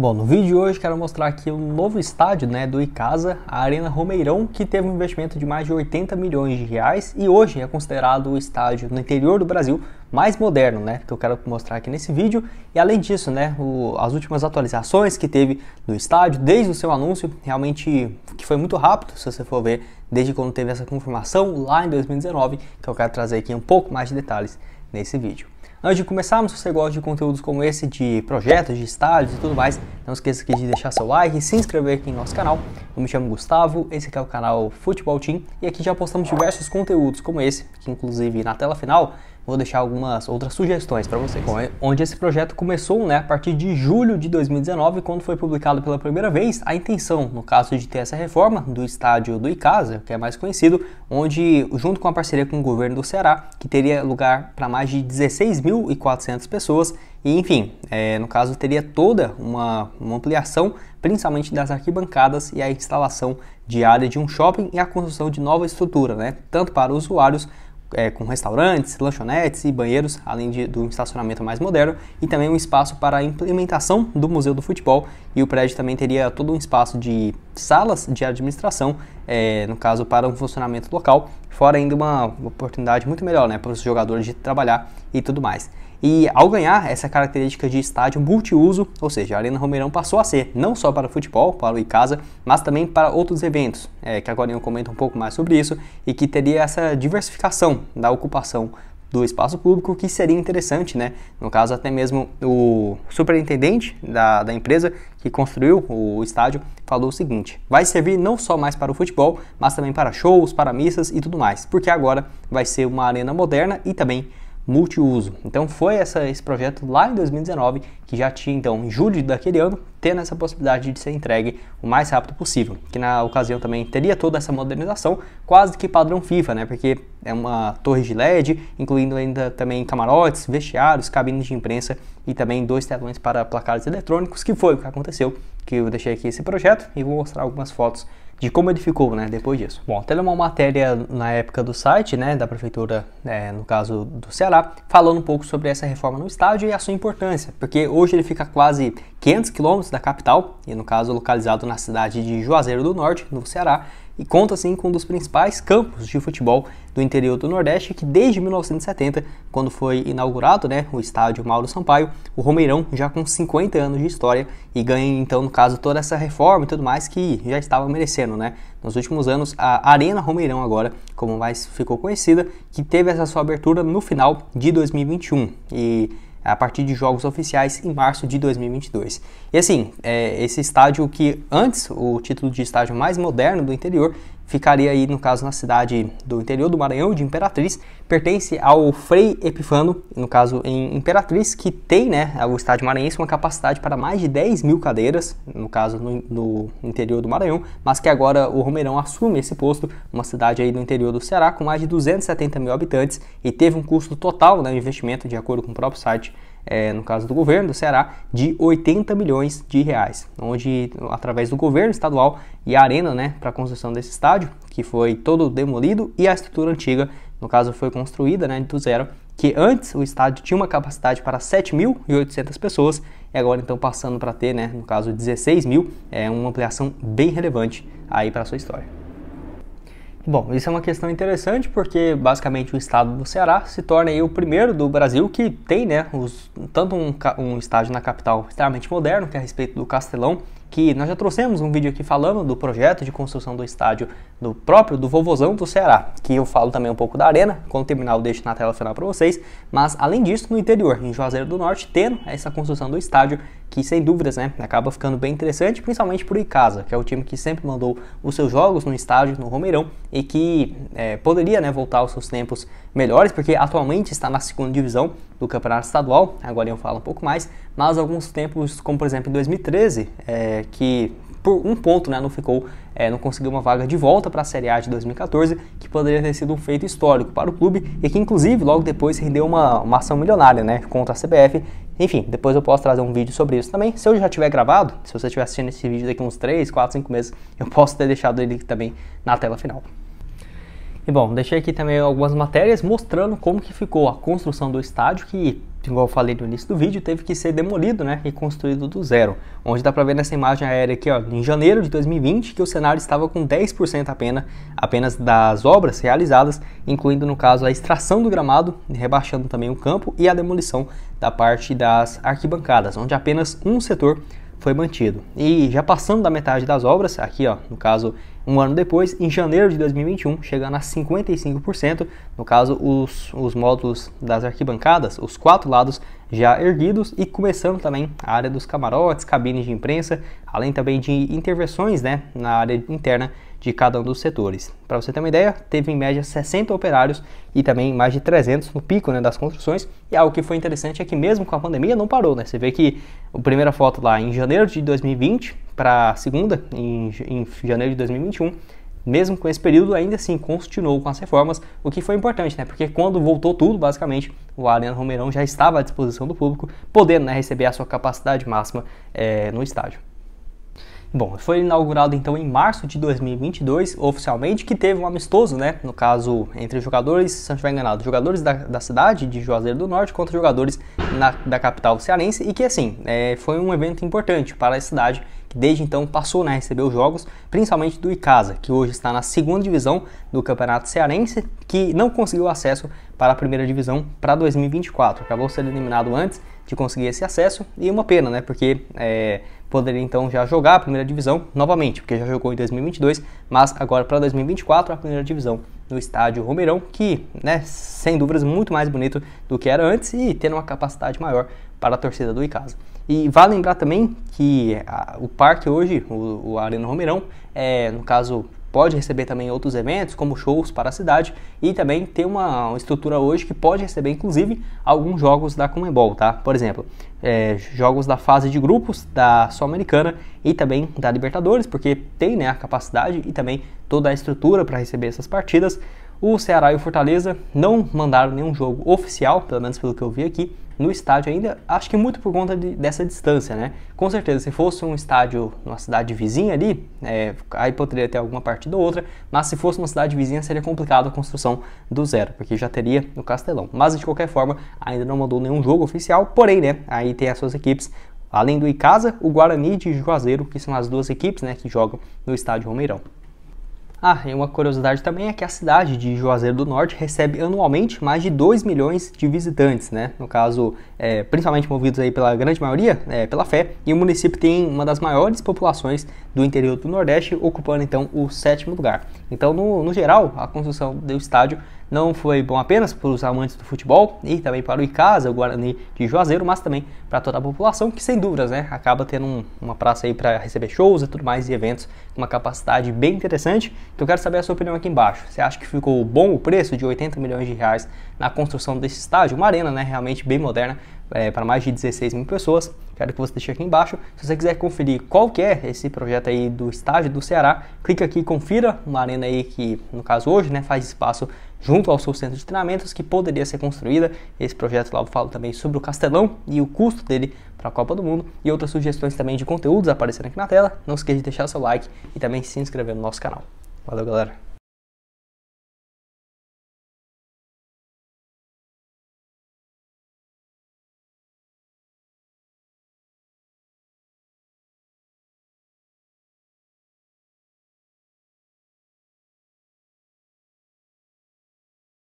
Bom, no vídeo de hoje quero mostrar aqui o um novo estádio né, do Icasa, a Arena Romeirão, que teve um investimento de mais de 80 milhões de reais e hoje é considerado o estádio no interior do Brasil mais moderno, né, que eu quero mostrar aqui nesse vídeo. E além disso, né, o, as últimas atualizações que teve no estádio desde o seu anúncio, realmente que foi muito rápido, se você for ver, desde quando teve essa confirmação lá em 2019, que eu quero trazer aqui um pouco mais de detalhes nesse vídeo. Antes de começarmos, se você gosta de conteúdos como esse, de projetos, de estágios e tudo mais, não esqueça aqui de deixar seu like e se inscrever aqui em nosso canal. Eu me chamo Gustavo, esse aqui é o canal Futebol Team e aqui já postamos diversos conteúdos como esse, que inclusive na tela final vou deixar algumas outras sugestões para vocês. Bom, é onde esse projeto começou, né, a partir de julho de 2019, quando foi publicado pela primeira vez, a intenção, no caso de ter essa reforma do estádio do Icasa, que é mais conhecido, onde, junto com a parceria com o governo do Ceará, que teria lugar para mais de 16.400 pessoas, e enfim, é, no caso teria toda uma, uma ampliação, principalmente das arquibancadas e a instalação diária de um shopping e a construção de nova estrutura, né, tanto para usuários é, com restaurantes, lanchonetes e banheiros, além de, do estacionamento mais moderno, e também um espaço para a implementação do Museu do Futebol. E o prédio também teria todo um espaço de salas de administração, é, no caso, para um funcionamento local, fora ainda uma oportunidade muito melhor né, para os jogadores de trabalhar e tudo mais. E ao ganhar essa característica de estádio multiuso, ou seja, a Arena Romeirão passou a ser não só para futebol, para o Icasa, mas também para outros eventos, é, que agora eu comento um pouco mais sobre isso, e que teria essa diversificação da ocupação do espaço público, que seria interessante, né? No caso, até mesmo o superintendente da, da empresa que construiu o estádio falou o seguinte: vai servir não só mais para o futebol, mas também para shows, para missas e tudo mais, porque agora vai ser uma arena moderna e também multiuso. Então foi essa, esse projeto lá em 2019 que já tinha então em julho daquele ano tendo essa possibilidade de ser entregue o mais rápido possível, que na ocasião também teria toda essa modernização quase que padrão FIFA, né? Porque é uma torre de LED, incluindo ainda também camarotes, vestiários, cabines de imprensa e também dois telões para placares eletrônicos, que foi o que aconteceu, que eu deixei aqui esse projeto e vou mostrar algumas fotos de como ele ficou, né, depois disso. Bom, até uma matéria na época do site, né, da prefeitura, é, no caso do Ceará, falando um pouco sobre essa reforma no estádio e a sua importância, porque hoje ele fica quase 500 quilômetros da capital, e no caso localizado na cidade de Juazeiro do Norte, no Ceará, e conta assim com um dos principais campos de futebol do interior do Nordeste, que desde 1970, quando foi inaugurado né, o estádio Mauro Sampaio, o Romeirão já com 50 anos de história e ganha então, no caso, toda essa reforma e tudo mais que já estava merecendo, né? Nos últimos anos, a Arena Romeirão agora, como mais ficou conhecida, que teve essa sua abertura no final de 2021 e a partir de jogos oficiais em março de 2022. E assim, é, esse estádio que antes o título de estádio mais moderno do interior ficaria aí, no caso, na cidade do interior do Maranhão, de Imperatriz, pertence ao Frei Epifano, no caso em Imperatriz, que tem, né, o estádio maranhense, uma capacidade para mais de 10 mil cadeiras, no caso, no, no interior do Maranhão, mas que agora o Romeirão assume esse posto, uma cidade aí no interior do Ceará, com mais de 270 mil habitantes, e teve um custo total, né, investimento, de acordo com o próprio site, é, no caso do governo do Ceará, de 80 milhões de reais, onde então, através do governo estadual e a arena, né, para a construção desse estádio, que foi todo demolido e a estrutura antiga, no caso, foi construída, né, do zero, que antes o estádio tinha uma capacidade para 7.800 pessoas e agora então passando para ter, né, no caso 16 mil, é uma ampliação bem relevante aí para sua história. Bom, isso é uma questão interessante porque basicamente o estado do Ceará se torna aí o primeiro do Brasil que tem, né, os, tanto um, um estádio na capital extremamente moderno, que é a respeito do Castelão, que nós já trouxemos um vídeo aqui falando do projeto de construção do estádio do próprio do Vovozão do Ceará, que eu falo também um pouco da arena, quando terminar eu deixo na tela final para vocês, mas além disso, no interior, em Juazeiro do Norte, tendo essa construção do estádio, que sem dúvidas, né, acaba ficando bem interessante, principalmente por Icasa, que é o time que sempre mandou os seus jogos no estádio, no Romeirão, e que é, poderia, né, voltar aos seus tempos melhores, porque atualmente está na segunda divisão do Campeonato Estadual, agora eu falo um pouco mais, mas alguns tempos, como por exemplo em 2013, é, que por um ponto né, não ficou, é, não conseguiu uma vaga de volta para a Série A de 2014, que poderia ter sido um feito histórico para o clube e que inclusive logo depois rendeu uma, uma ação milionária né, contra a CBF. Enfim, depois eu posso trazer um vídeo sobre isso também. Se eu já tiver gravado, se você estiver assistindo esse vídeo daqui uns 3, 4, 5 meses, eu posso ter deixado ele também na tela final. E bom, deixei aqui também algumas matérias mostrando como que ficou a construção do estádio, que, igual eu falei no início do vídeo, teve que ser demolido né, e construído do zero. Onde dá para ver nessa imagem aérea aqui, ó, em janeiro de 2020, que o cenário estava com 10% apenas, apenas das obras realizadas, incluindo no caso a extração do gramado, rebaixando também o campo e a demolição da parte das arquibancadas, onde apenas um setor foi mantido. E já passando da metade das obras, aqui ó, no caso um ano depois, em janeiro de 2021, chegando a 55%, no caso os, os módulos das arquibancadas, os quatro lados já erguidos e começando também a área dos camarotes, cabines de imprensa, além também de intervenções né, na área interna de cada um dos setores. Para você ter uma ideia, teve em média 60 operários e também mais de 300 no pico né, das construções. E algo que foi interessante é que mesmo com a pandemia não parou, né? Você vê que a primeira foto lá em janeiro de 2020 para a segunda em, em janeiro de 2021 mesmo com esse período, ainda assim continuou com as reformas, o que foi importante, né? Porque quando voltou tudo, basicamente, o Arena Romeirão já estava à disposição do público, podendo né, receber a sua capacidade máxima é, no estádio. Bom, foi inaugurado então em março de 2022, oficialmente, que teve um amistoso, né? No caso, entre jogadores, se não estiver enganado, jogadores da, da cidade de Juazeiro do Norte contra jogadores na, da capital cearense, e que assim, é, foi um evento importante para a cidade que desde então passou né, a receber os jogos, principalmente do Icasa, que hoje está na segunda divisão do Campeonato Cearense, que não conseguiu acesso para a primeira divisão para 2024. Acabou sendo eliminado antes de conseguir esse acesso e uma pena, né? Porque é, poderia então já jogar a primeira divisão novamente, porque já jogou em 2022, mas agora para 2024 a primeira divisão no estádio Romeirão, que, né, sem dúvidas, muito mais bonito do que era antes e tendo uma capacidade maior para a torcida do Icasa. E vale lembrar também que a, ah, o parque hoje, o, o Arena Romeirão, é, no caso pode receber também outros eventos, como shows para a cidade, e também tem uma, estrutura hoje que pode receber, inclusive, alguns jogos da Comebol, tá? Por exemplo, é, jogos da fase de grupos da Sul-Americana e também da Libertadores, porque tem né, a capacidade e também toda a estrutura para receber essas partidas. O Ceará e o Fortaleza não mandaram nenhum jogo oficial, pelo menos pelo que eu vi aqui, no estádio ainda, acho que muito por conta de, dessa distância, né? Com certeza, se fosse um estádio numa cidade vizinha ali, é, aí poderia ter alguma partida ou outra, mas se fosse uma cidade vizinha seria complicado a construção do zero, porque já teria no Castelão. Mas de qualquer forma, ainda não mandou nenhum jogo oficial, porém, né? Aí tem as suas equipes Além do Icasa, o Guarani de Juazeiro, que são as duas equipes né, que jogam no estádio Romeirão. Ah, e uma curiosidade também é que a cidade de Juazeiro do Norte recebe anualmente mais de 2 milhões de visitantes, né? No caso, é, principalmente movidos aí pela grande maioria, é, pela fé, e o município tem uma das maiores populações do interior do Nordeste, ocupando então o sétimo lugar. Então, no, no geral, a construção do estádio não foi bom apenas para os amantes do futebol e também para o Icasa, o Guarani de Juazeiro, mas também para toda a população que, sem dúvidas, né, acaba tendo um, uma praça aí para receber shows e tudo mais e eventos com uma capacidade bem interessante. Então, eu quero saber a sua opinião aqui embaixo. Você acha que ficou bom o preço de 80 milhões de reais na construção desse estádio? Uma arena né, realmente bem moderna é, para mais de 16 mil pessoas. Quero que você deixe aqui embaixo. Se você quiser conferir qual que é esse projeto aí do estádio do Ceará, clique aqui e confira uma arena aí que, no caso hoje, né, faz espaço junto ao seu centro de treinamentos que poderia ser construída. Esse projeto lá eu falo também sobre o Castelão e o custo dele para a Copa do Mundo e outras sugestões também de conteúdos aparecendo aqui na tela. Não esqueça de deixar seu like e também se inscrever no nosso canal. Valeu, galera!